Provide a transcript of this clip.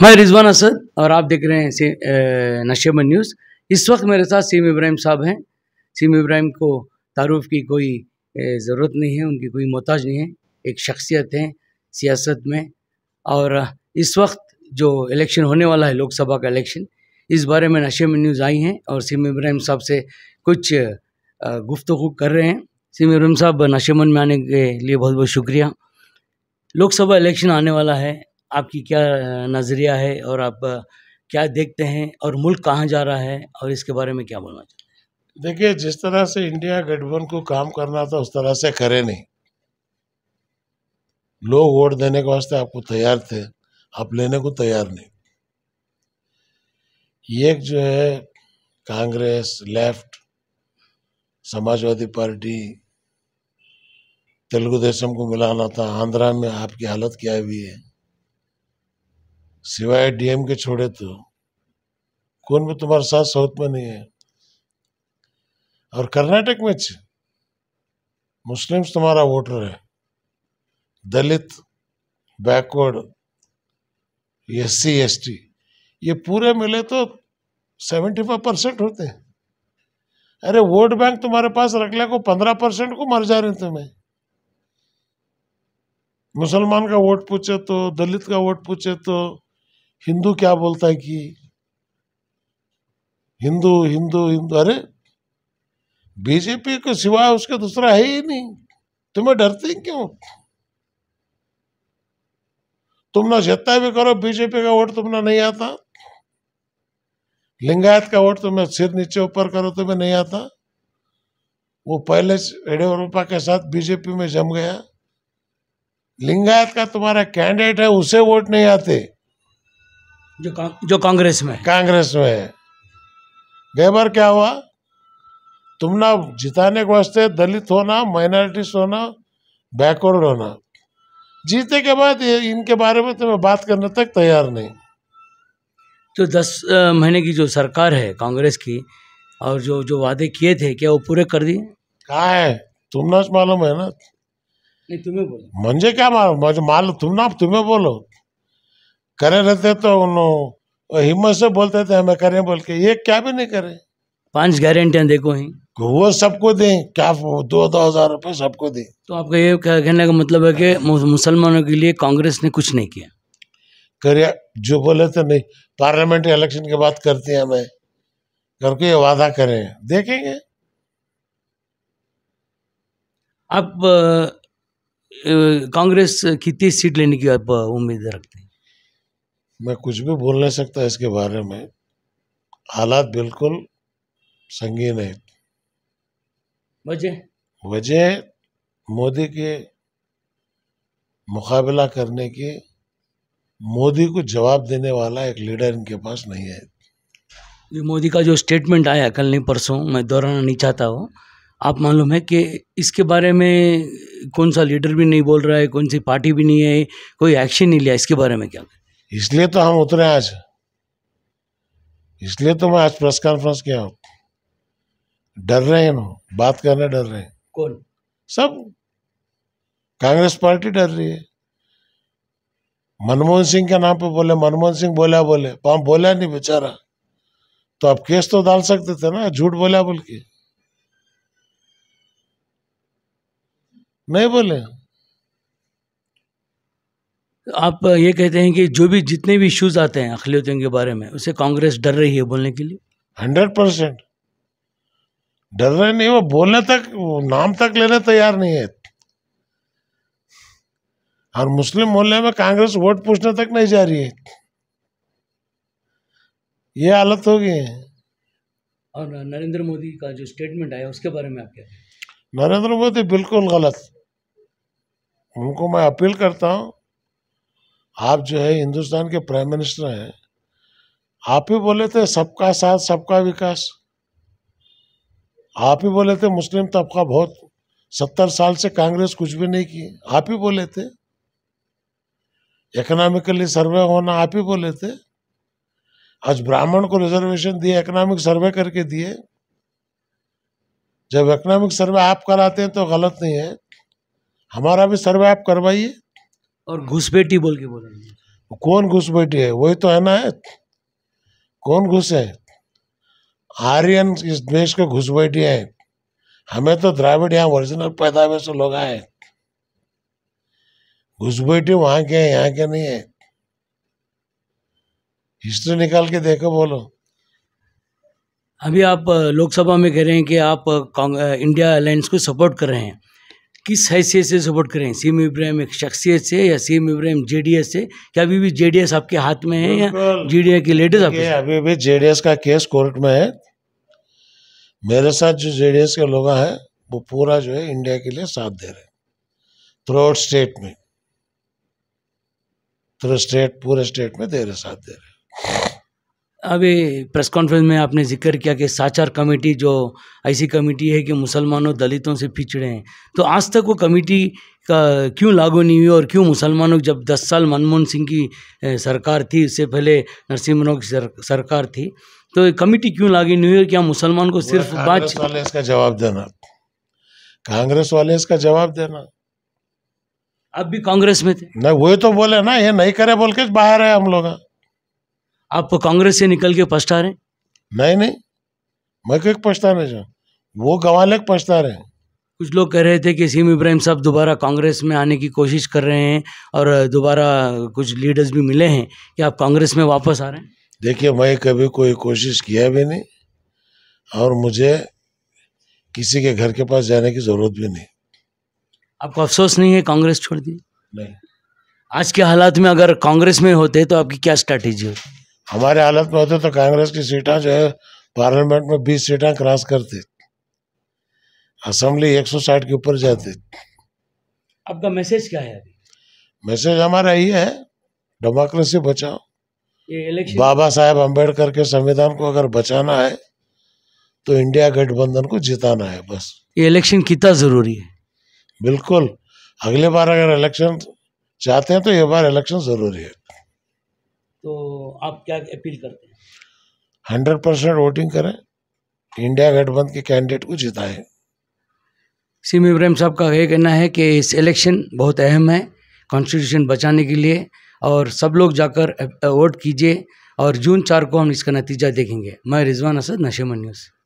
मैं रिजवान असद और आप देख रहे हैं नशेमन न्यूज़ इस वक्त मेरे साथ सीम इब्राहिम साहब हैं सीम इब्राहिम को तारुफ की कोई ज़रूरत नहीं है उनकी कोई मोहताज नहीं है एक शख्सियत हैं सियासत में और इस वक्त जो इलेक्शन होने वाला है लोकसभा का इलेक्शन इस बारे में नशेमन न्यूज़ आई हैं और सीम इब्राहिम साहब से कुछ गुफ्तु कर रहे हैं सीम इब्राहिम साहब नशेमन में आने के लिए बहुत बहुत शुक्रिया लोकसभा इलेक्शन आने वाला है आपकी क्या नज़रिया है और आप क्या देखते हैं और मुल्क कहाँ जा रहा है और इसके बारे में क्या बोलना चाहते हैं देखिए जिस तरह से इंडिया गठबंधन को काम करना था उस तरह से करे नहीं लोग वोट देने के वास्ते आपको तैयार थे आप लेने को तैयार नहीं ये जो है कांग्रेस लेफ्ट समाजवादी पार्टी तेलुगु देशम को मिलाना था आंध्रा में आपकी हालत क्या हुई है सिवाय डीएम के छोड़े तो कौन भी तुम्हारे साथ साउथ में नहीं है और कर्नाटक में मुस्लिम्स तुम्हारा वोटर है Dalit backward S C S T ये पूरे मिले तो सेवेंटी फाइव परसेंट होते हैं अरे वोट बैंक तुम्हारे पास रख ले को पंद्रह परसेंट को मर जा रहे तुम्हें मुसलमान का वोट पूछे तो दलित का वोट पूछे तो हिंदू क्या बोलता है कि हिंदू हिंदू हिंदू अरे बीजेपी के सिवा उसके दूसरा है ही नहीं तुम्हें डरते क्यों तुम ना जितना भी करो बीजेपी का वोट तुमने नहीं आता लिंगायत का वोट तुम्हें सिर नीचे ऊपर करो तुम्हें नहीं आता वो पहले येडियुरप्पा के साथ बीजेपी में जम गया लिंगायत का तुम्हारा कैंडिडेट है उसे वोट नहीं आते जो का, जो कांग्रेस में कांग्रेस में है गए बार क्या हुआ तुम ना जिताने के वास्ते दलित होना माइनॉरिटीज होना बैकवर्ड होना जीते के बाद ये इनके बारे में तुम्हें बात करने तक तैयार नहीं तो दस महीने की जो सरकार है कांग्रेस की और जो जो वादे किए थे क्या वो पूरे कर दिए कहा है तुम ना मालूम है ना नहीं तुम्हें बोलो मुझे क्या मालूम मालूम तुम ना तुम्हें बोलो करे रहते तो हिम्मत से बोलते थे हमें करें बोल के ये क्या भी नहीं करे पांच गारंटियां देखो ही वो सबको दें क्या दो दो हजार रूपए सबको दें तो आपका ये कहने का मतलब है कि मुसलमानों के लिए कांग्रेस ने कुछ नहीं किया करिया जो बोले तो नहीं पार्लियामेंट इलेक्शन के बाद करते हैं हमें करके ये वादा करें देखेंगे आप कांग्रेस की तीस सीट लेने की आप उम्मीद रखते मैं कुछ भी बोल नहीं सकता इसके बारे में हालात बिल्कुल संगीन है वजह वजह मोदी के मुकाबला करने के मोदी को जवाब देने वाला एक लीडर इनके पास नहीं है ये मोदी का जो स्टेटमेंट आया कल नहीं परसों मैं दोहराना नहीं चाहता हूँ आप मालूम है कि इसके बारे में कौन सा लीडर भी नहीं बोल रहा है कौन सी पार्टी भी नहीं है कोई एक्शन नहीं लिया इसके बारे में क्या इसलिए तो हम उतरे आज इसलिए तो मैं आज प्रेस कॉन्फ्रेंस किया डर रहे हैं बात करने डर रहे हैं कौन सब कांग्रेस पार्टी डर रही है मनमोहन सिंह के नाम पे बोले मनमोहन सिंह बोला बोले हम बोला नहीं बेचारा तो आप केस तो डाल सकते थे ना झूठ बोला बोल के नहीं बोले आप ये कहते हैं कि जो भी जितने भी इश्यूज आते हैं अखिलतियों के बारे में उसे कांग्रेस डर रही है बोलने के लिए हंड्रेड परसेंट डर रहे नहीं वो बोलने तक वो नाम तक लेने तैयार नहीं है और मुस्लिम मोहल्ले में कांग्रेस वोट पूछने तक नहीं जा रही है ये हालत हो गई है और नरेंद्र मोदी का जो स्टेटमेंट आया उसके बारे में आप क्या नरेंद्र मोदी बिल्कुल गलत उनको मैं अपील करता हूँ आप जो है हिंदुस्तान के प्राइम मिनिस्टर हैं आप ही बोले थे सबका साथ सबका विकास आप ही बोले थे मुस्लिम तबका बहुत सत्तर साल से कांग्रेस कुछ भी नहीं की आप ही बोले थे इकोनॉमिकली सर्वे होना आप ही बोले थे आज ब्राह्मण को रिजर्वेशन दिए इकोनॉमिक सर्वे करके दिए जब इकोनॉमिक सर्वे आप कराते हैं तो गलत नहीं है हमारा भी सर्वे आप करवाइए और घुसपेटी बोल के बोलेंगे कौन घुसपेटी है वही तो है ना है कौन घुस है आर्यन इस देश के घुसपेटी है हमें तो द्राविड यहाँ ओरिजिनल पैदावार से लोग आए घुसपेटी वहाँ के है यहाँ के नहीं है हिस्ट्री निकाल के देखो बोलो अभी आप लोकसभा में कह रहे हैं कि आप इंडिया अलायंस को सपोर्ट कर रहे हैं किस हैसियत से सपोर्ट करें सीम इब्राहिम एक शख्सियत से या सीम इब्राहिम जेडीएस से क्या अभी भी जेडीएस आपके हाथ में है या जेडीएस की लेटेस्ट आपके अभी भी जेडीएस का केस कोर्ट में है मेरे साथ जो जेडीएस के लोग हैं वो पूरा जो है इंडिया के लिए साथ दे रहे हैं थ्रू आउट स्टेट में थ्रू स्टेट पूरे स्टेट में दे रहे साथ दे रहे अभी प्रेस कॉन्फ्रेंस में आपने जिक्र किया कि साचार कमेटी जो ऐसी कमेटी है कि मुसलमानों दलितों से पिछड़े हैं तो आज तक वो कमेटी का क्यों लागू नहीं हुई और क्यों मुसलमानों जब 10 साल मनमोहन सिंह की सरकार थी उससे पहले नरसिंह मनोह की सरकार थी तो कमेटी क्यों लागू नहीं हुई और क्या मुसलमान को सिर्फ बात वाले इसका जवाब देना कांग्रेस वाले इसका जवाब देना अब भी कांग्रेस में थे नहीं वही तो बोले ना ये नहीं करे बोल के बाहर है हम लोग आप कांग्रेस से निकल के पछता रहे नहीं नहीं मैं क्यों पछता रहे वो गवाले पछता रहे हैं कुछ लोग कह रहे थे कि सीम इब्राहिम साहब दोबारा कांग्रेस में आने की कोशिश कर रहे हैं और दोबारा कुछ लीडर्स भी मिले हैं कि आप कांग्रेस में वापस आ रहे हैं देखिए मैं कभी कोई कोशिश किया भी नहीं और मुझे किसी के घर के पास जाने की ज़रूरत भी नहीं आपको अफसोस नहीं है कांग्रेस छोड़ दी नहीं आज के हालात में अगर कांग्रेस में होते तो आपकी क्या स्ट्रैटेजी होती हमारे हालत में होते तो कांग्रेस की सीटा जो है पार्लियामेंट में 20 सीटा क्रॉस एक सौ 160 के ऊपर जाते आपका मैसेज क्या है मैसेज हमारा ये है डेमोक्रेसी बचाओ बाबा साहेब अम्बेडकर के संविधान को अगर बचाना है तो इंडिया गठबंधन को जिताना है बस ये इलेक्शन कितना जरूरी है बिल्कुल अगले बार अगर इलेक्शन चाहते हैं तो ये बार इलेक्शन जरूरी है तो आप क्या अपील करते हैं हंड्रेड परसेंट वोटिंग करें इंडिया गठबंधन के कैंडिडेट को जिताएं सिम इब्राहिम साहब का यह कहना है कि इस इलेक्शन बहुत अहम है कॉन्स्टिट्यूशन बचाने के लिए और सब लोग जाकर वोट कीजिए और जून चार को हम इसका नतीजा देखेंगे मैं रिजवान असद नशेमन न्यूज़